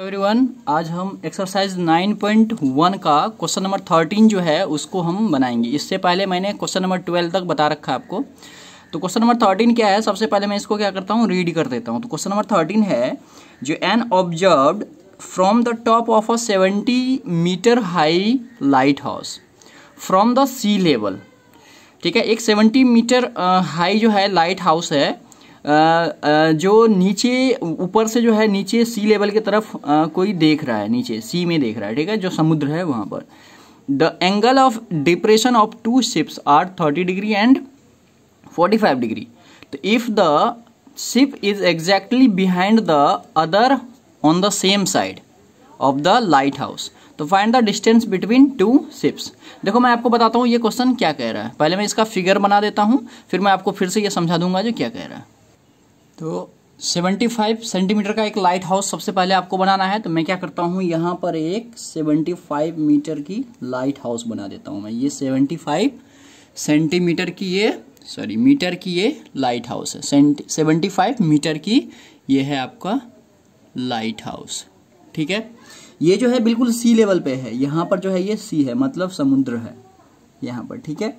everyone आज हम exercise 9.1 का क्वेश्चन नंबर 13 जो है उसको हम बनाएंगे इससे पहले मैंने क्वेश्चन नंबर 12 तक बता रखा है आपको तो क्वेश्चन नंबर 13 क्या है सबसे पहले मैं इसको क्या करता हूँ रीड कर देता हूँ तो क्वेश्चन नंबर 13 है जो an observe from the top of a 70 metre high lighthouse from the sea level ठीक है एक सेवेंटी मीटर हाई जो है लाइट हाउस है जो नीचे ऊपर से जो है नीचे सी लेवल की तरफ कोई देख रहा है नीचे सी में देख रहा है ठीक है जो समुद्र है वहाँ पर the angle of depression of two ships are thirty degree and forty five degree तो if the ship is exactly behind the other on the same side of the lighthouse तो find the distance between two ships देखो मैं आपको बताता हूँ ये question क्या कह रहा है पहले मैं इसका फिगर बना देता हूँ फिर मैं आपको फिर से ये समझा दूंगा जो क्या कह रहा है तो 75 सेंटीमीटर का एक लाइट हाउस सबसे पहले आपको बनाना है तो मैं क्या करता हूँ यहाँ पर एक 75 मीटर की लाइट हाउस बना देता हूँ मैं ये 75 सेंटीमीटर की ये सॉरी मीटर की ये लाइट हाउस है सेवेंटी फाइव मीटर की ये है आपका लाइट हाउस ठीक है ये जो है बिल्कुल सी लेवल पे है यहाँ पर जो है ये सी है मतलब समुद्र है यहाँ पर ठीक है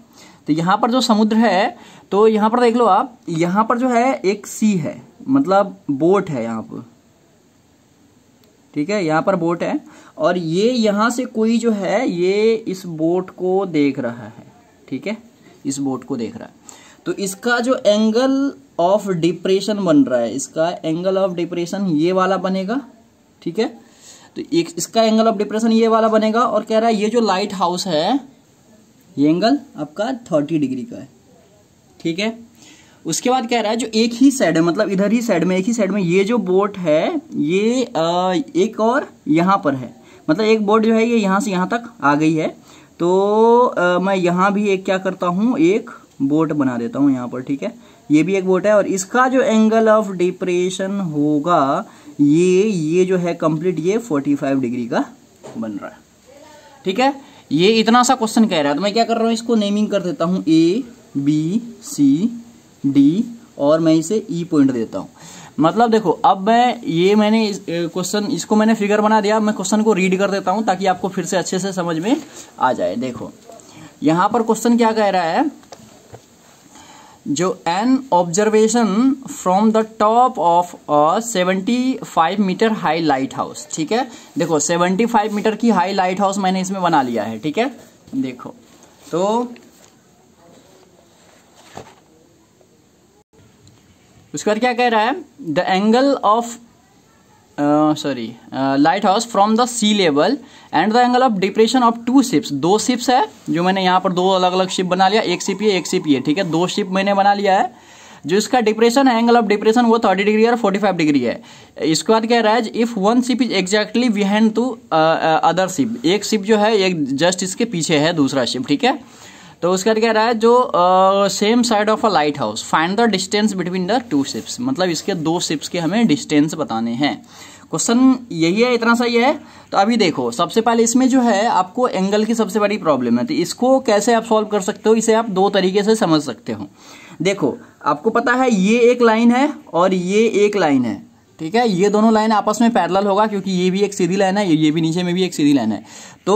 तो यहाँ पर जो समुद्र है तो यहाँ पर देख लो आप यहाँ पर जो है एक सी है मतलब बोट है यहाँ पर ठीक है यहाँ पर बोट है और ये यहाँ से कोई जो है ये इस बोट को देख रहा है ठीक है इस बोट को देख रहा है तो इसका जो एंगल ऑफ डिप्रेशन बन रहा है इसका एंगल ऑफ डिप्रेशन ये वाला बनेगा ठीक है तो एक इसका एंगल ऑफ डिप्रेशन ये वाला बनेगा और कह रहा है ये जो लाइट हाउस है ये एंगल आपका थर्टी डिग्री का है ठीक है उसके बाद कह रहा है जो एक ही साइड है मतलब इधर ही साइड में एक ही साइड में ये जो बोट है ये आ, एक और यहाँ पर है मतलब एक बोट जो है ये यहाँ से यहाँ तक आ गई है तो आ, मैं यहाँ भी एक क्या करता हूँ एक बोट बना देता हूँ यहाँ पर ठीक है ये भी एक बोट है और इसका जो एंगल ऑफ डिप्रेशन होगा ये ये जो है कंप्लीट ये 45 डिग्री का बन रहा है ठीक है ये इतना सा क्वेश्चन कह रहा है तो मैं क्या कर रहा हूँ इसको नेमिंग कर देता हूँ ए बी सी डी और मैं इसे ई e पॉइंट देता हूँ मतलब देखो अब मैं ये मैंने क्वेश्चन इस, इसको मैंने फिगर बना दिया मैं क्वेश्चन को रीड कर देता हूँ ताकि आपको फिर से अच्छे से समझ में आ जाए देखो यहाँ पर क्वेश्चन क्या कह रहा है जो an observation from the top of a 75 metre high lighthouse ठीक है देखो 75 मीटर की हाई लाइट हाउस मैंने इसमें बना लिया है ठीक है देखो तो उसके बाद क्या कह रहा है the angle of sorry lighthouse from the sea level and the angle of depression of two ships दो शिप्स है जो मैंने यहाँ पर दो अलग अलग शिप बना लिया एक शिप ये एक शिप ये ठीक है दो शिप मैंने बना लिया है जो इसका डिप्रेशन है एंगल ऑफ डिप्रेशन वो थर्टी डिग्री और फोर्टी फाइव डिग्री है इसके बाद कह रहा है if one ship is exactly behind to other ship एक शिप जो है एक जस्ट इसके पीछे है दूसरा शिप ठीक है तो उसका क्या रहा है जो same side of a lighthouse find the distance between the two ships मतलब इसके दो शिप्स के हमें डिस्टेंस बताने हैं क्वेश्चन यही है इतना सही है तो अभी देखो सबसे पहले इसमें जो है आपको एंगल की सबसे बड़ी प्रॉब्लम है तो इसको कैसे आप सॉल्व कर सकते हो इसे आप दो तरीके से समझ सकते हो देखो आपको पता है ये एक लाइन है और ये एक लाइन है ठीक है ये दोनों लाइन आपस में पैरेलल होगा क्योंकि ये भी एक सीधी लाइन है ये भी नीचे में भी एक सीधी लाइन है तो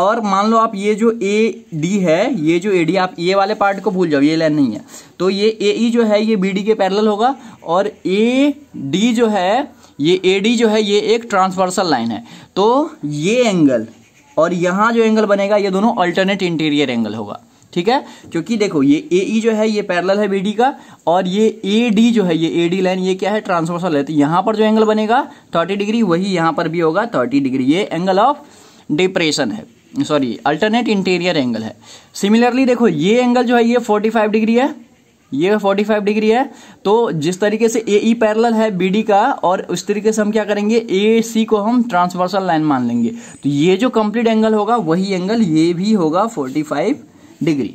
और मान लो आप ये जो ए डी है ये जो ए डी आप ए वाले पार्ट को भूल जाओ ये लाइन नहीं है तो ये ए ई e जो है ये बी डी के पैरेलल होगा और ए डी जो है ये ए डी जो है ये एक ट्रांसवर्सल लाइन है तो ये एंगल और यहाँ जो एंगल बनेगा ये दोनों अल्टरनेट इंटीरियर एंगल होगा ठीक है क्योंकि देखो ये ए ई e जो है ये पैरेलल है बी डी का और ये ए डी जो है ये ए डी लाइन ये क्या है ट्रांसवर्सल है तो यहाँ पर जो एंगल बनेगा थर्टी डिग्री वही यहाँ पर भी होगा थर्टी डिग्री ये एंगल ऑफ डिप्रेशन है सॉरी अल्टरनेट इंटीरियर एंगल है सिमिलरली देखो ये एंगल जो है ये 45 डिग्री है ये 45 डिग्री है तो जिस तरीके से ए ई पैरल है बी डी का और उस तरीके से हम क्या करेंगे ए सी को हम ट्रांसवर्सल लाइन मान लेंगे तो ये जो कंप्लीट एंगल होगा वही एंगल ये भी होगा 45 डिग्री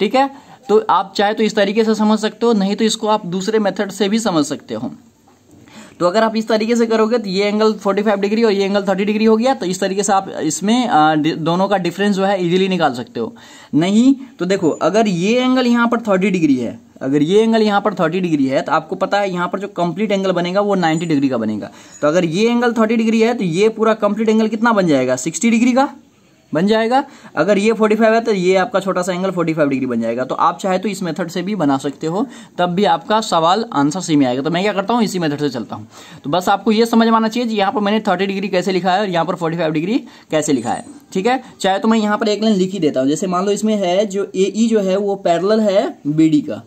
ठीक है तो आप चाहे तो इस तरीके से समझ सकते हो नहीं तो इसको आप दूसरे मेथड से भी समझ सकते हो तो अगर आप इस तरीके से करोगे तो ये एंगल 45 डिग्री और ये एंगल 30 डिग्री हो गया तो इस तरीके से आप इसमें दोनों का डिफरेंस जो है इजीली निकाल सकते हो नहीं तो देखो अगर ये एंगल यहाँ पर 30 डिग्री है अगर ये एंगल यहाँ पर 30 डिग्री है तो आपको पता है यहाँ पर जो कंप्लीट एंगल बनेगा वो 90 डिग्री का बनेगा तो अगर ये एंगल 30 डिग्री है तो ये पूरा कंप्लीट एंगल कितना बन जाएगा 60 डिग्री का बन जाएगा अगर ये 45 है तो ये आपका छोटा सा एंगल 45 डिग्री बन जाएगा तो आप चाहे तो इस मेथड से भी बना सकते हो तब भी आपका सवाल आंसर सी में आएगा तो मैं क्या करता हूँ इसी मेथड से चलता हूँ तो बस आपको ये समझ में आना चाहिए यहाँ पर मैंने थर्टी डिग्री कैसे लिखा है और यहाँ पर फोर्टी डिग्री कैसे लिखा है ठीक है चाहे तो मैं यहाँ पर एक लाइन लिख ही देता हूँ जैसे मान लो इसमें है जो ए ई e जो है वो पैरल है बी का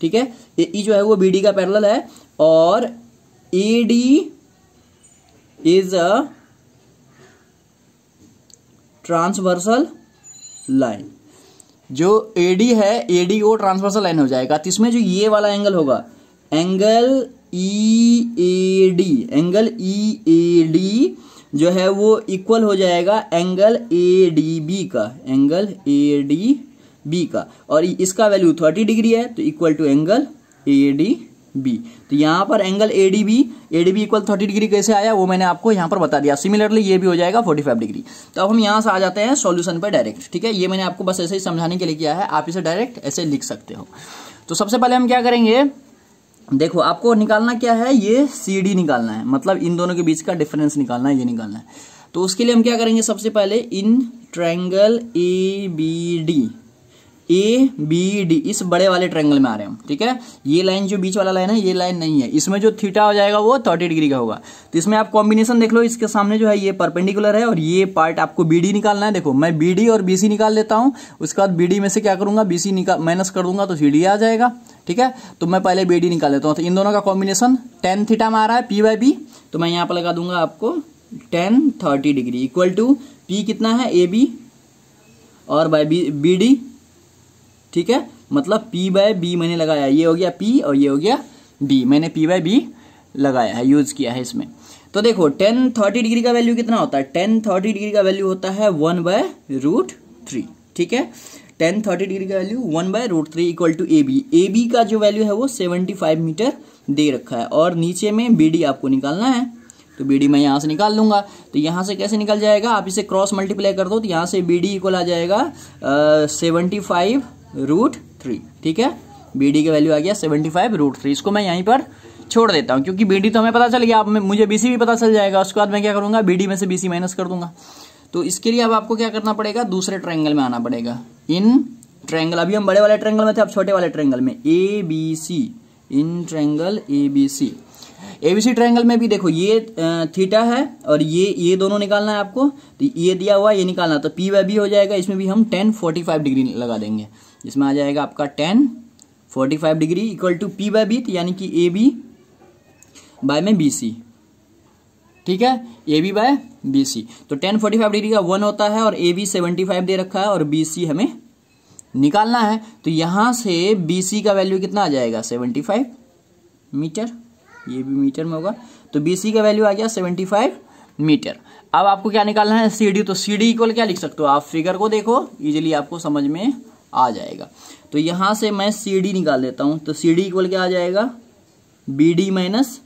ठीक है ए ई e जो है वो बी का पैरल है और A D is a transversal line जो ए डी है ए डी वो ट्रांसवर्सल लाइन हो जाएगा तो इसमें जो ये वाला एंगल होगा angle E A D angle E A D जो है वो इक्वल हो जाएगा एंगल ए डी बी का एंगल ए डी बी का और इसका वैल्यू थर्टी डिग्री है तो equal to angle A D B तो यहाँ पर angle A D B A D B equal thirty degree कैसे आया वो मैंने आपको यहाँ पर बता दिया सिमिलरली ये भी हो जाएगा फोर्टी फाइव डिग्री तो अब हम यहाँ से आ जाते हैं सॉल्यूशन पर डायरेक्ट ठीक है ये मैंने आपको बस ऐसे ही समझाने के लिए किया है आप इसे डायरेक्ट ऐसे लिख सकते हो तो सबसे पहले हम क्या करेंगे देखो आपको निकालना क्या है ये सी डी निकालना है मतलब इन दोनों के बीच का डिफरेंस निकालना है ये निकालना है तो उसके लिए हम क्या करेंगे सबसे पहले in triangle A B D A B D इस बड़े वाले ट्रैंगल में आ रहे हैं ठीक है ये लाइन जो बीच वाला लाइन है ये लाइन नहीं है इसमें जो थीटा हो जाएगा वो थर्टी डिग्री का होगा तो इसमें आप कॉम्बिनेशन देख लो इसके सामने जो है ये परपेंडिकुलर है और ये पार्ट आपको बी डी निकालना है देखो मैं बी डी और बी सी निकाल लेता हूँ उसके बाद बी डी में से क्या करूंगा बी सी निकाल माइनस कर दूंगा तो सी डी आ जाएगा ठीक है तो मैं पहले बी डी निकाल लेता हूँ तो इन दोनों का कॉम्बिनेशन टेन थीटा में आ रहा है पी बाई बी तो मैं यहाँ पर लगा दूंगा आपको tan thirty degree equal to P कितना है ए बी और बाई बी बी डी ठीक है मतलब P बाय बी मैंने लगाया ये हो गया P और ये हो गया B मैंने P बाय बी लगाया है यूज किया है इसमें तो देखो टेन थर्टी डिग्री का वैल्यू कितना होता है टेन थर्टी डिग्री का वैल्यू होता है वन बाय रूट थ्री ठीक है टेन थर्टी डिग्री का value one by root three equal to A B A B का जो वैल्यू है वो सेवेंटी फाइव मीटर दे रखा है और नीचे में बी डी आपको निकालना है तो बी डी मैं यहाँ से निकाल लूंगा तो यहाँ से कैसे निकल जाएगा आप इसे क्रॉस मल्टीप्लाई कर दो तो यहाँ से बी डी इक्वल आ जाएगा सेवेंटी फाइव रूट थ्री ठीक है बी डी का वैल्यू आ गया सेवेंटी फाइव रूट थ्री इसको मैं यहीं पर छोड़ देता हूं क्योंकि बी डी तो हमें पता चल गया आप मुझे बी सी भी पता चल जाएगा उसके बाद मैं क्या करूंगा बी डी में से बी सी माइनस कर दूंगा तो इसके लिए अब आपको क्या करना पड़ेगा दूसरे ट्रैंगल में आना पड़ेगा इन ट्रैंगल अभी हम बड़े वाले ट्रैंगल में थे अब छोटे वाले ट्रैंगल में A B C in triangle A B C ABC triangle में भी देखो ये थीटा है और ये ये दोनों निकालना है आपको तो ये दिया हुआ ये निकालना तो पी वाई हो जाएगा इसमें भी हम टेन फोर्टी फाइव डिग्री लगा देंगे इसमें आ जाएगा आपका tan forty five degree equal to P by B यानी कि ए बी बाय में बी सी ठीक है A B by B C तो टेन फोर्टी फाइव डिग्री का वन होता है और ए बी सेवेंटी फाइव दे रखा है और बी सी हमें निकालना है तो यहां से बी सी का वैल्यू कितना आ जाएगा सेवेंटी फाइव मीटर ये भी मीटर में होगा तो बी सी का वैल्यू आ गया सेवेंटी फाइव मीटर अब आपको क्या निकालना है सी डी तो सी डी इक्वल क्या लिख सकते हो आप फिगर को देखो इजिली आपको समझ में आ जाएगा तो यहाँ से मैं सी डी निकाल देता हूँ तो सी डी इक्वल क्या आ जाएगा B D minus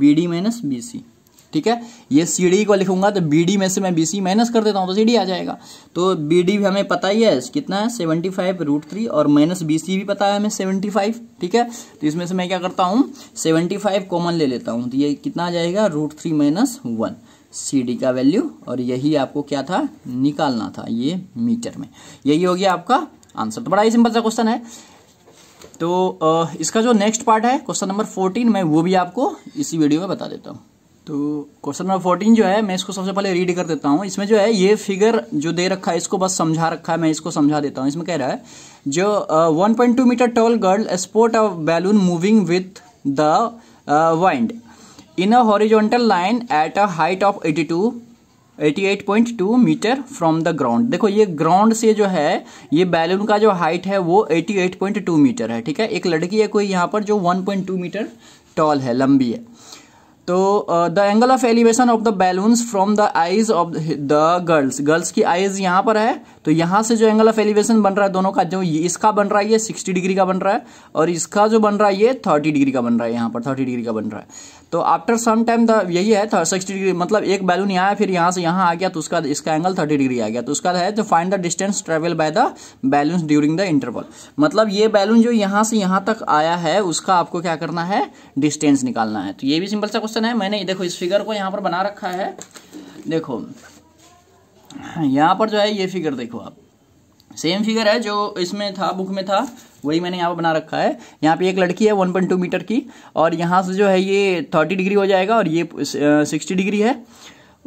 B D minus B C ठीक है ये सी डी e को लिखूंगा तो बी डी में से मैं बी सी माइनस कर देता हूँ तो सी डी e आ जाएगा तो बी डी भी हमें पता ही है कितना है सेवेंटी फाइव रूट थ्री और माइनस बी सी भी पता है हमें सेवेंटी फाइव ठीक है तो इसमें से मैं क्या करता हूँ सेवेंटी फाइव कॉमन ले लेता हूँ तो ये कितना आ जाएगा root three minus one C D का वैल्यू और यही आपको क्या था निकालना था ये मीटर में यही हो गया आपका आंसर तो बड़ा ही सिंपल सा क्वेश्चन है तो इसका जो नेक्स्ट पार्ट है क्वेश्चन नंबर फोर्टीन मैं वो भी आपको इसी वीडियो में बता देता हूँ तो क्वेश्चन नंबर फोर्टीन जो है मैं इसको सबसे पहले रीड कर देता हूँ इसमें जो है ये फिगर जो दे रखा है इसको बस समझा रखा है मैं इसको समझा देता हूँ इसमें कह रहा है जो one point two metre tall girl sport a balloon moving with the wind in a horizontal line at a height of eighty two eighty eight point two metre from the ground देखो ये ground से जो है ये balloon का जो height है वो eighty eight point two metre है ठीक है एक लड़की है कोई यहाँ पर जो one point two metre tall है लंबी है तो the angle of elevation of the balloons from the eyes of the girls girls की आईज यहाँ पर है तो यहाँ से जो एंगल ऑफ एलिवेशन बन रहा है दोनों का जो इसका बन रहा है ये सिक्सटी डिग्री का बन रहा है और इसका जो बन रहा है ये थर्टी डिग्री का बन रहा है यहाँ पर थर्टी डिग्री का बन रहा है तो आफ्टर सम टाइम यही है सिक्सटी डिग्री मतलब एक बैलून यहाँ आया फिर यहाँ से यहाँ आ गया तो उसका इसका एंगल थर्टी डिग्री आ गया तो उसका है तो find the distance travel by the balloon during the interval मतलब ये बैलून जो यहाँ से यहां तक आया है उसका आपको क्या करना है डिस्टेंस निकालना है तो ये भी सिंपल सा क्वेश्चन है मैंने देखो इस फिगर को यहाँ पर बना रखा है देखो हाँ, यहाँ पर जो है ये फिगर देखो आप सेम फिगर है जो इसमें था बुक में था वही मैंने यहाँ पर बना रखा है यहाँ पे एक लड़की है 1.2 मीटर की और यहाँ से जो है ये 30 डिग्री हो जाएगा और ये 60 uh, डिग्री है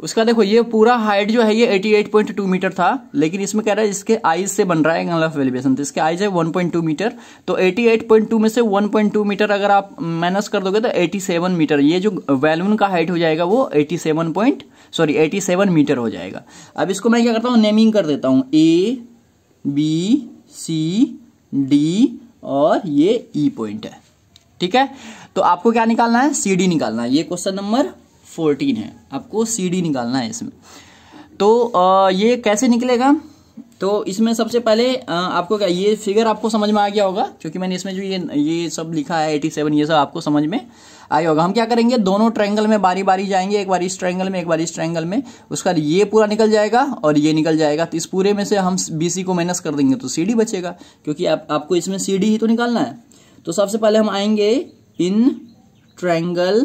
उसका देखो ये पूरा हाइट जो है ये 88.2 मीटर था लेकिन इसमें कह रहा है इसके आईज से बन रहा है एंगल ऑफ एलिवेशन तो इसके आईज है 1.2 मीटर तो 88.2 में से 1.2 मीटर अगर आप माइनस कर दोगे तो 87 मीटर ये जो वैलून का हाइट हो जाएगा वो 87 पॉइंट सॉरी एटी मीटर हो जाएगा अब इसको मैं क्या करता हूँ नेमिंग कर देता हूँ ए बी सी डी और ये ई e पॉइंट है ठीक है तो आपको क्या निकालना है सी डी निकालना है ये क्वेश्चन नंबर फोर्टीन है आपको सी डी निकालना है इसमें तो आ, ये कैसे निकलेगा तो इसमें सबसे पहले आ, आपको क्या ये फिगर आपको समझ में आ गया होगा क्योंकि मैंने इसमें जो ये ये सब लिखा है एटी सेवन ये सब आपको समझ में आ गया होगा हम क्या करेंगे दोनों ट्रायंगल में बारी बारी जाएंगे एक बार इस ट्रायंगल में एक बार इस ट्रायंगल में उसका ये पूरा निकल जाएगा और ये निकल जाएगा तो इस पूरे में से हम बी को माइनस कर देंगे तो सी बचेगा क्योंकि आप, आपको इसमें सी ही तो निकालना है तो सबसे पहले हम आएंगे इन ट्रैंगल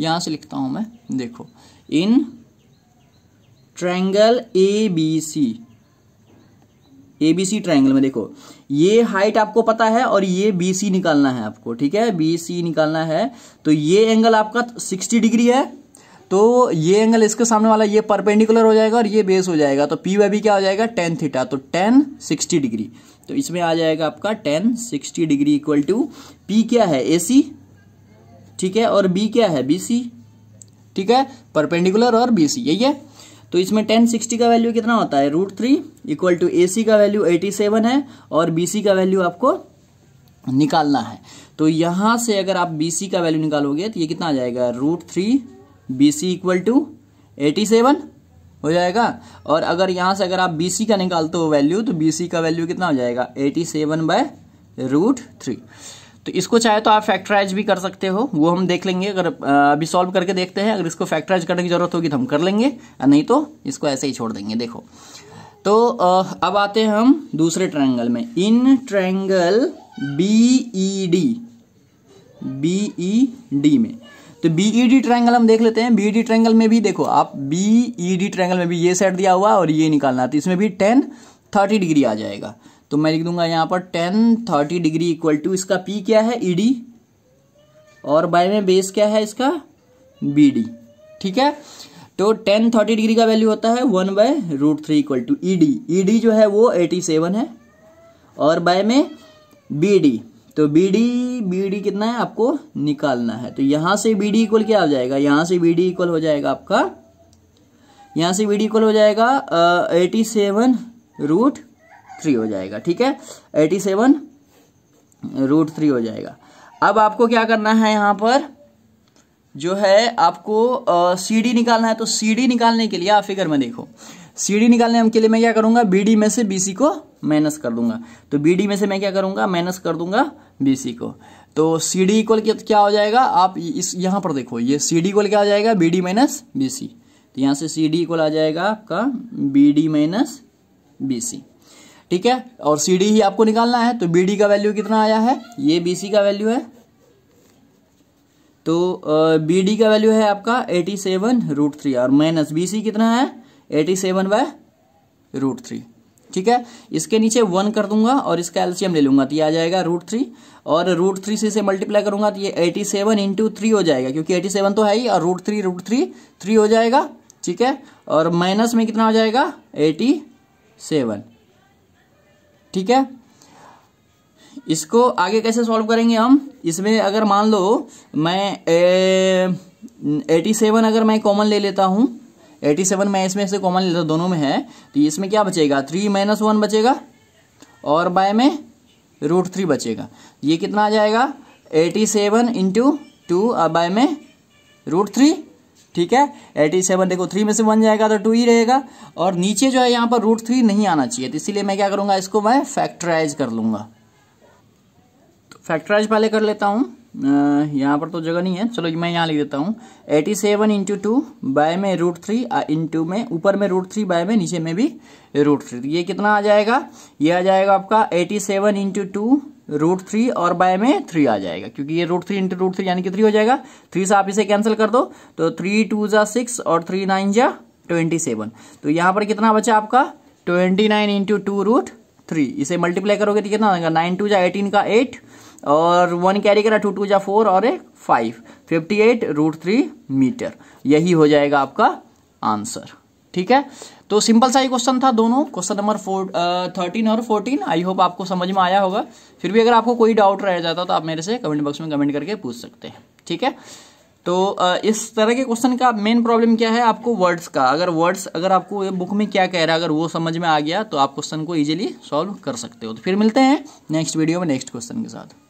यहाँ से लिखता हूँ मैं देखो in triangle A B C A B C triangle में देखो ये हाइट आपको पता है और ये बी सी निकालना है आपको ठीक है बी सी निकालना है तो ये एंगल आपका सिक्सटी डिग्री है तो ये एंगल इसके सामने वाला ये परपेंडिकुलर हो जाएगा और ये बेस हो जाएगा तो पी वाई बी क्या हो जाएगा टेन थीटा तो टेन सिक्सटी डिग्री तो इसमें आ जाएगा आपका tan sixty degree equal to P क्या है ए सी ठीक है और बी क्या है बी सी ठीक है परपेंडिकुलर और बी सी यही है तो इसमें टेन सिक्सटी का वैल्यू कितना होता है root three equal to A C का वैल्यू एटी सेवन है और बी सी का वैल्यू आपको निकालना है तो यहां से अगर आप बी सी का वैल्यू निकालोगे तो ये कितना आ जाएगा root three B C equal to eighty seven हो जाएगा और अगर यहां से अगर आप बी सी का निकालते हो वैल्यू तो बी सी का वैल्यू कितना हो जाएगा eighty seven by root three तो इसको चाहे तो आप फैक्टराइज भी कर सकते हो वो हम देख लेंगे अगर अभी सॉल्व करके देखते हैं अगर इसको फैक्टराइज करने की ज़रूरत होगी तो हम कर लेंगे नहीं तो इसको ऐसे ही छोड़ देंगे देखो तो अब आते हैं हम दूसरे ट्रायंगल में in triangle B E D B E D में तो बी ई डी ट्रायंगल हम देख लेते हैं बी ई डी ट्रायंगल में भी देखो आप बी ई डी ट्रायंगल में भी ये सेट दिया हुआ और ये निकालना तो इसमें भी टेन थर्टी डिग्री आ जाएगा तो मैं लिख दूंगा यहाँ पर tan thirty degree equal to इसका पी क्या है ईडी e और बाय में बेस क्या है इसका बी डी ठीक है तो टेन थर्टी डिग्री का वैल्यू होता है one by root three equal to E D E D जो है वो एटी सेवन है और बाय में बी डी तो बी डी बी डी कितना है आपको निकालना है तो यहां से बी डी इक्वल क्या हो जाएगा यहां से बी डी इक्वल हो जाएगा आपका यहां से बी डी इक्वल हो जाएगा एटी सेवन रूट थ्री हो जाएगा ठीक है एटी सेवन रूट थ्री हो जाएगा अब आपको क्या करना है यहाँ पर जो है आपको सीडी निकालना है तो सीडी निकालने के लिए आप फिगर में देखो सीडी निकालने के लिए मैं क्या करूंगा बीडी में से बीसी को माइनस कर दूंगा तो बीडी में से मैं क्या करूंगा माइनस कर दूंगा बीसी को तो सी डी इक्वल क्या हो जाएगा आप इस यहाँ पर देखो ये सी डी इक्वल क्या हो जाएगा B D minus B C तो यहाँ से सी डी इक्वल आ जाएगा आपका B D minus B C ठीक है और सी डी ही आपको निकालना है तो बी डी का वैल्यू कितना आया है ये बी सी का वैल्यू है तो बी डी का वैल्यू है आपका एटी सेवन रूट थ्री और माइनस बी सी कितना है eighty seven by root three ठीक है इसके नीचे वन कर दूंगा और इसका एलसीएम ले लूंगा तो ये आ जाएगा रूट थ्री और रूट थ्री से इसे मल्टीप्लाई करूंगा तो ये एटी सेवन इंटू थ्री हो जाएगा क्योंकि एटी सेवन तो है ही और root three root three three हो जाएगा ठीक है और माइनस में कितना हो जाएगा एटी सेवन ठीक है इसको आगे कैसे सॉल्व करेंगे हम इसमें अगर मान लो मैं एटी सेवन अगर मैं कॉमन ले लेता हूँ एटी सेवन मैं इसमें से कॉमन ले लेता हूँ दोनों में है तो इसमें क्या बचेगा थ्री माइनस वन बचेगा और बाय में रूट थ्री बचेगा ये कितना आ जाएगा एटी सेवन इंटू टू और बाय में रूट थ्री ठीक है एटी सेवन देखो थ्री में से वन जाएगा तो टू ही रहेगा और नीचे जो है यहाँ पर रूट थ्री नहीं आना चाहिए तो इसीलिए मैं क्या करूँगा इसको मैं फैक्टराइज कर लूँगा तो फैक्टराइज पहले कर लेता हूँ यहाँ पर तो जगह नहीं है चलो मैं यहाँ लिख देता हूँ eighty seven into two by में रूट थ्री इंटू में ऊपर में रूट थ्री बाय में नीचे में भी रूट थ्री तो ये कितना आ जाएगा ये आ जाएगा आपका eighty seven into two root three और बाय में थ्री आ जाएगा क्योंकि ये root three into root three यानी कि थ्री हो जाएगा थ्री से आप इसे कैंसिल कर दो तो थ्री टू जा सिक्स और थ्री नाइन जा ट्वेंटी सेवन तो यहाँ पर कितना बचा आपका twenty nine into two root three इसे मल्टीप्लाई करोगे तो कितना आएगा नाइन टू जा एटीन का एट और वन कैरी करा टू टू जा फोर और एक five fifty eight root three metre यही हो जाएगा आपका आंसर ठीक है तो सिंपल सा ही क्वेश्चन था दोनों क्वेश्चन नंबर फोर थर्टीन और फोर्टीन आई होप आपको समझ में आया होगा फिर भी अगर आपको कोई डाउट रह जाता तो आप मेरे से कमेंट बॉक्स में कमेंट करके पूछ सकते हैं ठीक है तो इस तरह के क्वेश्चन का मेन प्रॉब्लम क्या है आपको वर्ड्स का अगर वर्ड्स अगर आपको ये बुक में क्या कह रहा है अगर वो समझ में आ गया तो आप क्वेश्चन को इजीली सॉल्व कर सकते हो तो फिर मिलते हैं नेक्स्ट वीडियो में नेक्स्ट क्वेश्चन के साथ